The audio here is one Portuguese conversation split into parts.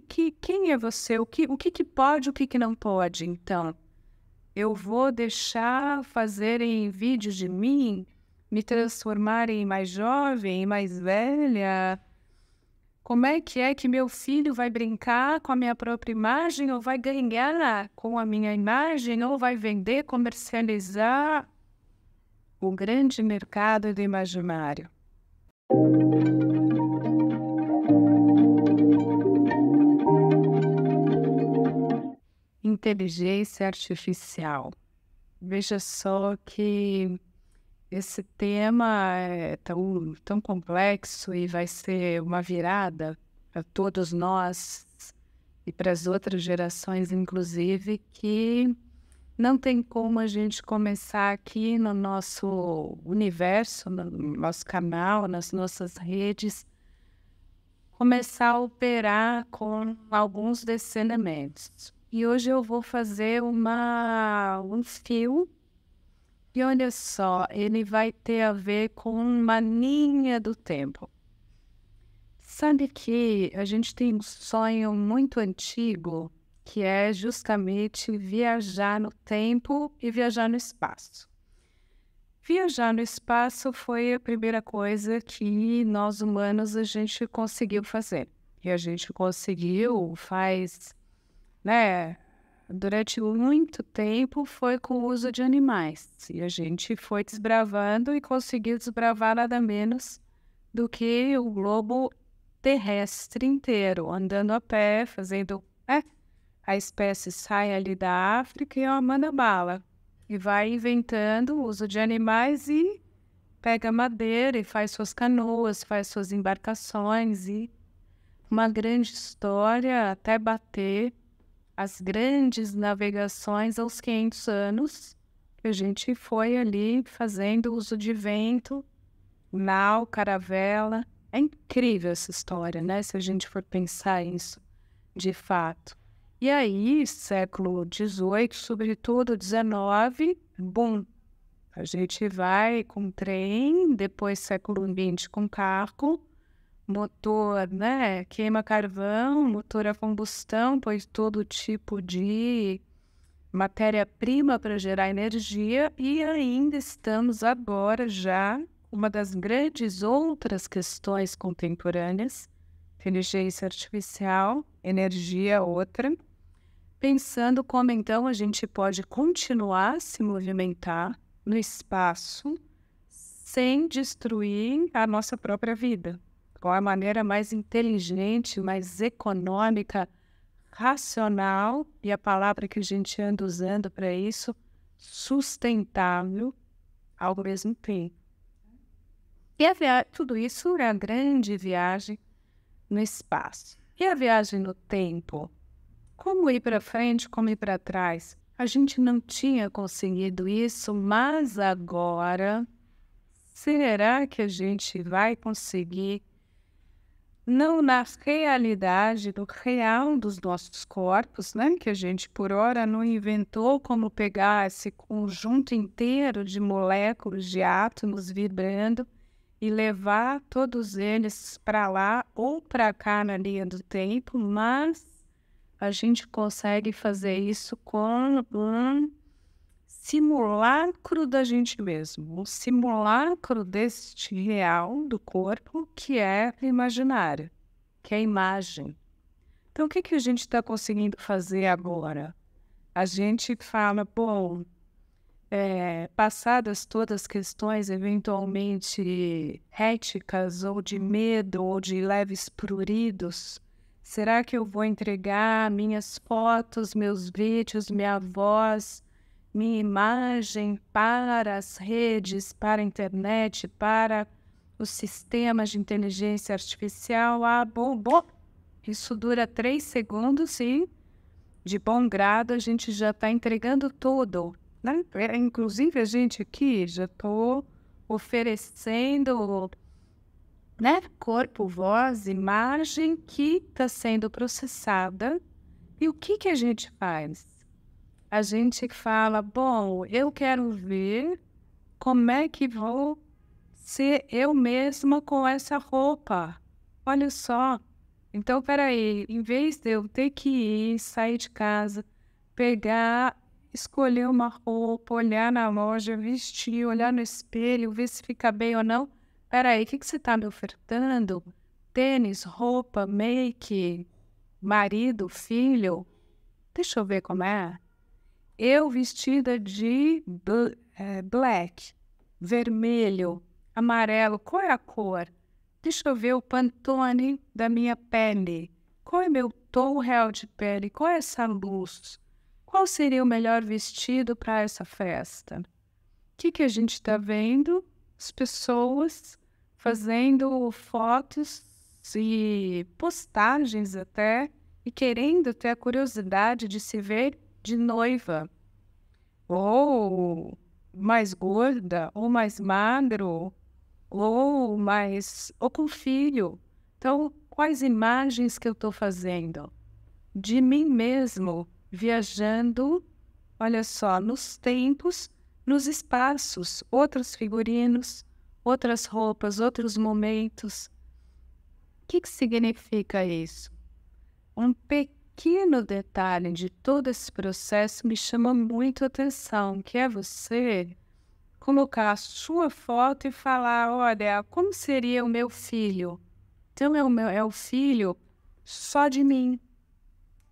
que, quem é você? O que, o que, que pode, o que, que não pode? Então, eu vou deixar fazerem vídeos de mim, me transformarem em mais jovem, mais velha? Como é que é que meu filho vai brincar com a minha própria imagem ou vai ganhar com a minha imagem ou vai vender, comercializar? O grande mercado do imaginário. inteligência artificial. Veja só que esse tema é tão, tão complexo e vai ser uma virada para todos nós e para as outras gerações, inclusive, que não tem como a gente começar aqui no nosso universo, no nosso canal, nas nossas redes, começar a operar com alguns desses elementos. E hoje eu vou fazer uma, um fio. E olha só, ele vai ter a ver com uma linha do tempo. Sabe que a gente tem um sonho muito antigo que é justamente viajar no tempo e viajar no espaço. Viajar no espaço foi a primeira coisa que nós humanos a gente conseguiu fazer. E a gente conseguiu faz né, durante muito tempo foi com o uso de animais. E a gente foi desbravando e conseguiu desbravar nada menos do que o globo terrestre inteiro, andando a pé, fazendo. Né, a espécie sai ali da África e ó, é manda bala. E vai inventando o uso de animais e pega madeira e faz suas canoas, faz suas embarcações e uma grande história até bater as grandes navegações aos 500 anos. A gente foi ali fazendo uso de vento, nau, caravela. É incrível essa história, né? Se a gente for pensar isso de fato. E aí, século XVIII, sobretudo XIX, boom. A gente vai com trem, depois século XX com carro, motor, né? Queima carvão, motor a combustão, pois todo tipo de matéria-prima para gerar energia e ainda estamos agora já uma das grandes outras questões contemporâneas, inteligência artificial, energia outra, pensando como então a gente pode continuar a se movimentar no espaço sem destruir a nossa própria vida qual a maneira mais inteligente, mais econômica, racional, e a palavra que a gente anda usando para isso, sustentável ao mesmo tempo. E a viagem, tudo isso é a grande viagem no espaço. E a viagem no tempo? Como ir para frente, como ir para trás? A gente não tinha conseguido isso, mas agora será que a gente vai conseguir não na realidade do real dos nossos corpos, né? Que a gente por hora não inventou como pegar esse conjunto inteiro de moléculas, de átomos vibrando e levar todos eles para lá ou para cá na linha do tempo, mas a gente consegue fazer isso com um simulacro da gente mesmo, um simulacro deste real do corpo que é imaginário, que é a imagem. Então, o que, que a gente está conseguindo fazer agora? A gente fala, bom, é, passadas todas as questões eventualmente éticas ou de medo ou de leves pruridos, será que eu vou entregar minhas fotos, meus vídeos, minha voz? minha imagem para as redes, para a internet, para os sistemas de inteligência artificial. Ah, bom, bom. Isso dura três segundos e, de bom grado, a gente já está entregando tudo. Né? É, inclusive, a gente aqui já estou oferecendo né? corpo, voz, imagem que está sendo processada. E o que, que a gente faz? a gente fala, bom, eu quero ver como é que vou ser eu mesma com essa roupa. Olha só. Então, peraí, em vez de eu ter que ir, sair de casa, pegar, escolher uma roupa, olhar na loja, vestir, olhar no espelho, ver se fica bem ou não. Peraí, o que, que você está me ofertando? Tênis, roupa, make, marido, filho? Deixa eu ver como é eu vestida de bl é, black, vermelho, amarelo, qual é a cor? Deixa eu ver o pantone da minha pele. Qual é meu tom real de pele? Qual é essa luz? Qual seria o melhor vestido para essa festa? O que, que a gente está vendo? As pessoas fazendo fotos e postagens até e querendo ter a curiosidade de se ver de noiva, ou mais gorda, ou mais magro, ou mais ou com filho. Então, quais imagens que eu estou fazendo de mim mesmo viajando, olha só, nos tempos, nos espaços, outros figurinos, outras roupas, outros momentos. O que, que significa isso? Um pequeno pequeno detalhe de todo esse processo me chama muito atenção, que é você colocar a sua foto e falar, olha, como seria o meu filho? Então é o, meu, é o filho só de mim.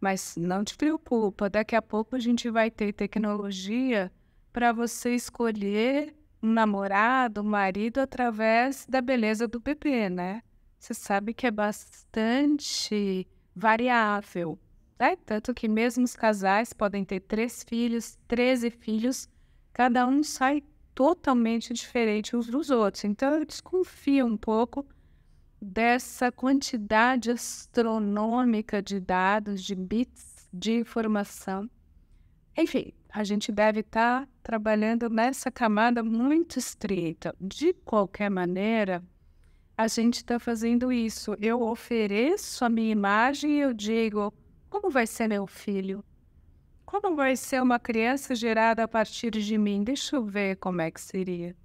Mas não te preocupa, daqui a pouco a gente vai ter tecnologia para você escolher um namorado, um marido através da beleza do bebê, né? Você sabe que é bastante variável. Né? Tanto que mesmo os casais podem ter três filhos, treze filhos, cada um sai totalmente diferente uns dos outros. Então eu desconfio um pouco dessa quantidade astronômica de dados, de bits de informação. Enfim, a gente deve estar trabalhando nessa camada muito estreita. De qualquer maneira, a gente está fazendo isso. Eu ofereço a minha imagem e eu digo como vai ser meu filho? Como vai ser uma criança gerada a partir de mim? Deixa eu ver como é que seria.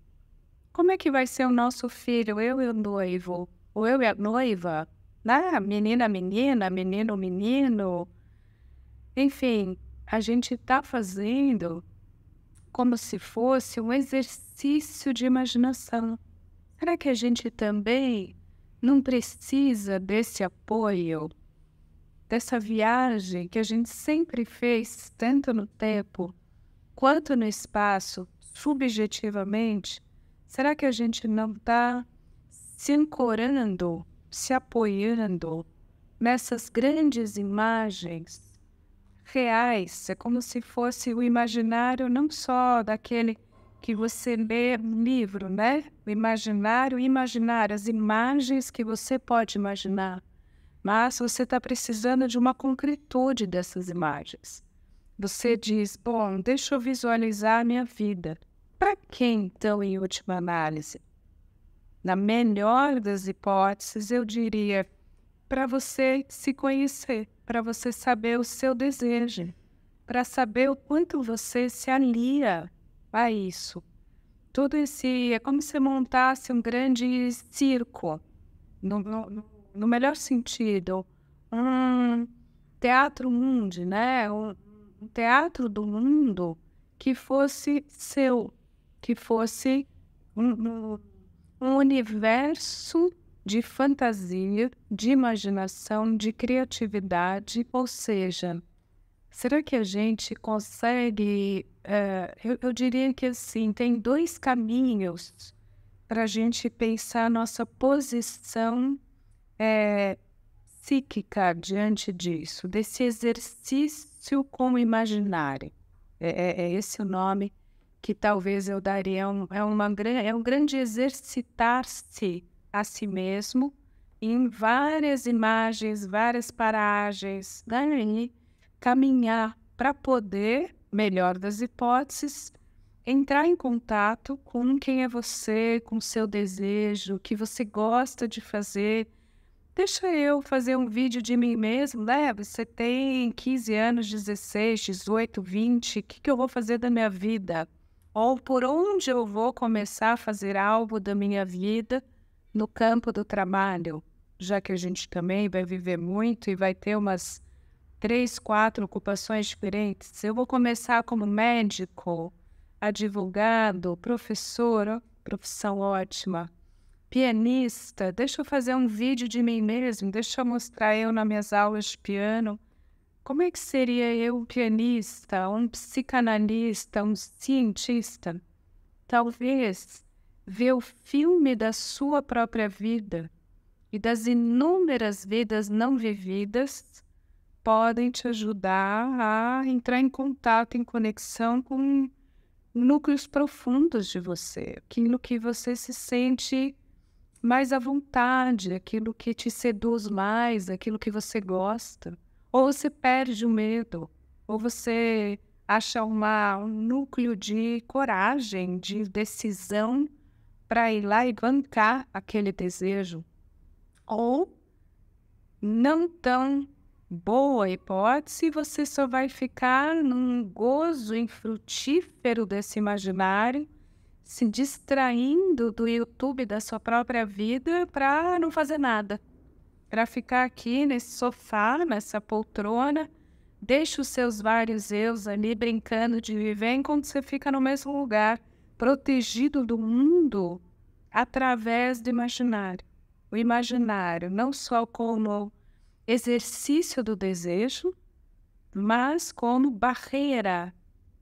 Como é que vai ser o nosso filho, eu e o noivo, ou eu e a noiva, né? Menina, menina, menino, menino. Enfim, a gente está fazendo como se fosse um exercício de imaginação. Será que a gente também não precisa desse apoio dessa viagem que a gente sempre fez, tanto no tempo quanto no espaço, subjetivamente, será que a gente não está se ancorando, se apoiando nessas grandes imagens reais? É como se fosse o imaginário não só daquele que você lê um livro, né? O imaginário, imaginar as imagens que você pode imaginar mas você está precisando de uma concretude dessas imagens. Você hum. diz: bom, deixa eu visualizar a minha vida. Para quem, então, em última análise? Na melhor das hipóteses, eu diria para você se conhecer, para você saber o seu desejo, para saber o quanto você se alia a isso. Tudo esse é como se montasse um grande circo no, no, no melhor sentido, um teatro mundi, né? Um, teatro do mundo que fosse seu, que fosse um, um universo de fantasia, de imaginação, de criatividade, ou seja, será que a gente consegue? Uh, eu, eu, diria que assim tem dois caminhos para a gente pensar nossa posição é, psíquica diante disso, desse exercício com o imaginário. É, é, é esse o nome que talvez eu daria. Um, é, uma, é um grande exercitar-se a si mesmo em várias imagens, várias paragens, né? caminhar para poder, melhor das hipóteses, entrar em contato com quem é você, com seu desejo, o que você gosta de fazer, Deixa eu fazer um vídeo de mim mesmo, né? Você tem 15 anos, 16, 18, 20, o que, que eu vou fazer da minha vida? Ou por onde eu vou começar a fazer algo da minha vida no campo do trabalho? Já que a gente também vai viver muito e vai ter umas três, quatro ocupações diferentes. Eu vou começar como médico, advogado, professor, profissão ótima pianista, deixa eu fazer um vídeo de mim mesmo, deixa eu mostrar eu nas minhas aulas de piano. Como é que seria eu um pianista, um psicanalista, um cientista? Talvez ver o filme da sua própria vida e das inúmeras vidas não vividas podem te ajudar a entrar em contato, em conexão com núcleos profundos de você, aquilo que você se sente mais à vontade, aquilo que te seduz mais, aquilo que você gosta. Ou você perde o medo, ou você acha uma, um núcleo de coragem, de decisão para ir lá e bancar aquele desejo. Ou, não tão boa hipótese, você só vai ficar num gozo infrutífero desse imaginário se distraindo do YouTube, da sua própria vida, para não fazer nada. Para ficar aqui nesse sofá, nessa poltrona, deixa os seus vários eus ali brincando de viver enquanto você fica no mesmo lugar, protegido do mundo através do imaginário. O imaginário, não só como exercício do desejo, mas como barreira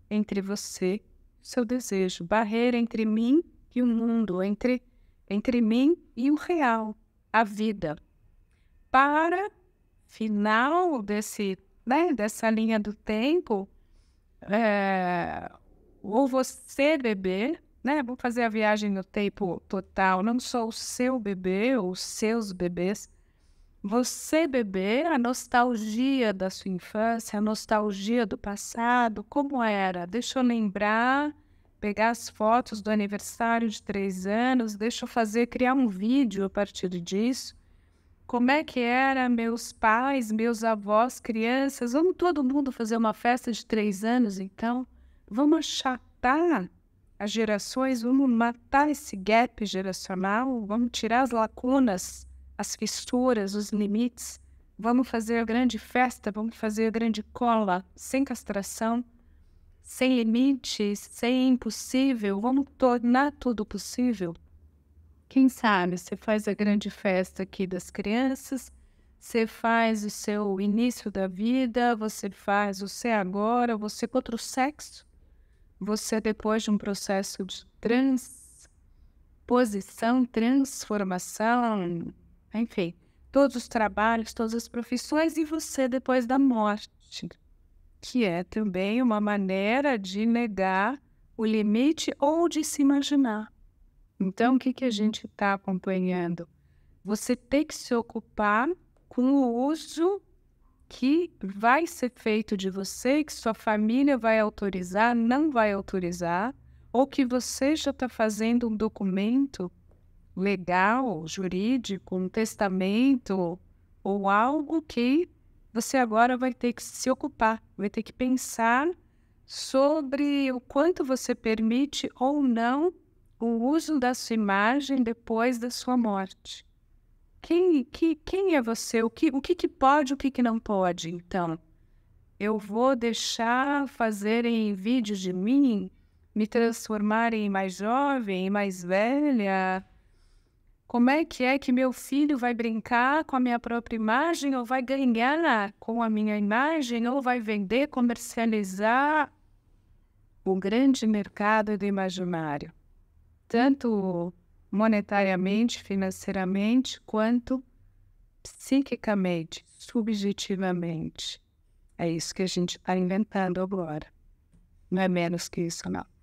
entre você seu desejo, barreira entre mim e o mundo, entre, entre mim e o real, a vida. Para final desse, né, dessa linha do tempo, é, ou você bebê, né, vou fazer a viagem no tempo total, não só o seu bebê ou os seus bebês, você beber a nostalgia da sua infância, a nostalgia do passado, como era? Deixa eu lembrar, pegar as fotos do aniversário de três anos, deixa eu fazer, criar um vídeo a partir disso. Como é que era meus pais, meus avós, crianças? Vamos todo mundo fazer uma festa de três anos, então? Vamos achatar as gerações, vamos matar esse gap geracional, vamos tirar as lacunas as fissuras, os limites. Vamos fazer a grande festa, vamos fazer a grande cola, sem castração, sem limites, sem impossível. Vamos tornar tudo possível. Quem sabe você faz a grande festa aqui das crianças, você faz o seu início da vida, você faz o ser agora, você contra o sexo, você depois de um processo de transposição, transformação, enfim, todos os trabalhos, todas as profissões e você depois da morte, que é também uma maneira de negar o limite ou de se imaginar. Então, o que, que a gente está acompanhando? Você tem que se ocupar com o uso que vai ser feito de você, que sua família vai autorizar, não vai autorizar, ou que você já está fazendo um documento legal, jurídico, um testamento ou algo que você agora vai ter que se ocupar, vai ter que pensar sobre o quanto você permite ou não o uso da sua imagem depois da sua morte. Quem, que, quem é você? O que, o que, que pode, o que, que não pode? Então, eu vou deixar fazerem vídeos de mim, me transformarem em mais jovem, mais velha, como é que é que meu filho vai brincar com a minha própria imagem ou vai ganhar com a minha imagem ou vai vender, comercializar o grande mercado do imaginário, tanto monetariamente, financeiramente, quanto psiquicamente, subjetivamente. É isso que a gente está inventando agora. Não é menos que isso, não.